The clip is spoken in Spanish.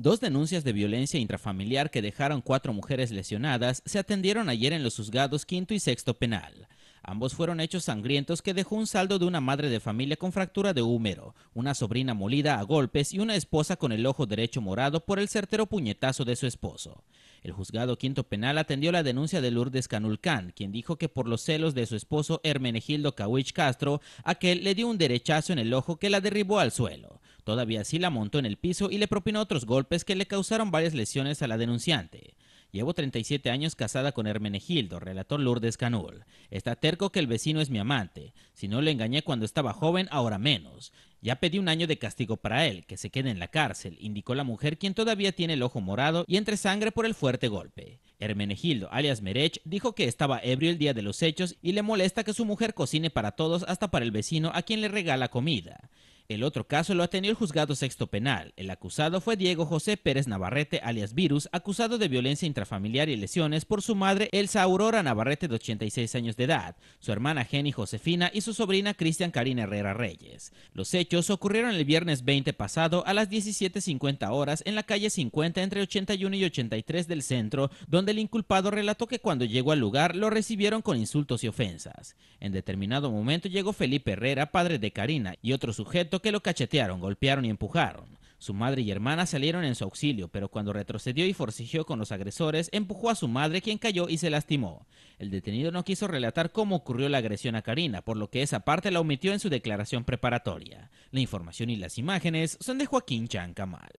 Dos denuncias de violencia intrafamiliar que dejaron cuatro mujeres lesionadas se atendieron ayer en los juzgados quinto y sexto penal. Ambos fueron hechos sangrientos que dejó un saldo de una madre de familia con fractura de húmero, una sobrina molida a golpes y una esposa con el ojo derecho morado por el certero puñetazo de su esposo. El juzgado quinto penal atendió la denuncia de Lourdes Canulcán, quien dijo que por los celos de su esposo Hermenegildo Cauich Castro, aquel le dio un derechazo en el ojo que la derribó al suelo. Todavía así la montó en el piso y le propinó otros golpes que le causaron varias lesiones a la denunciante. Llevo 37 años casada con Hermenegildo, relató Lourdes Canul. Está terco que el vecino es mi amante. Si no le engañé cuando estaba joven, ahora menos. Ya pedí un año de castigo para él, que se quede en la cárcel, indicó la mujer, quien todavía tiene el ojo morado y entre sangre por el fuerte golpe. Hermenegildo, alias Merech, dijo que estaba ebrio el día de los hechos y le molesta que su mujer cocine para todos hasta para el vecino a quien le regala comida. El otro caso lo ha tenido el juzgado sexto penal. El acusado fue Diego José Pérez Navarrete, alias Virus, acusado de violencia intrafamiliar y lesiones por su madre Elsa Aurora Navarrete, de 86 años de edad, su hermana Jenny Josefina y su sobrina Cristian Karina Herrera Reyes. Los hechos ocurrieron el viernes 20 pasado a las 17.50 horas en la calle 50 entre 81 y 83 del centro, donde el inculpado relató que cuando llegó al lugar lo recibieron con insultos y ofensas. En determinado momento llegó Felipe Herrera, padre de Karina, y otro sujeto que lo cachetearon, golpearon y empujaron. Su madre y hermana salieron en su auxilio, pero cuando retrocedió y forcejeó con los agresores, empujó a su madre quien cayó y se lastimó. El detenido no quiso relatar cómo ocurrió la agresión a Karina, por lo que esa parte la omitió en su declaración preparatoria. La información y las imágenes son de Joaquín Chancamal.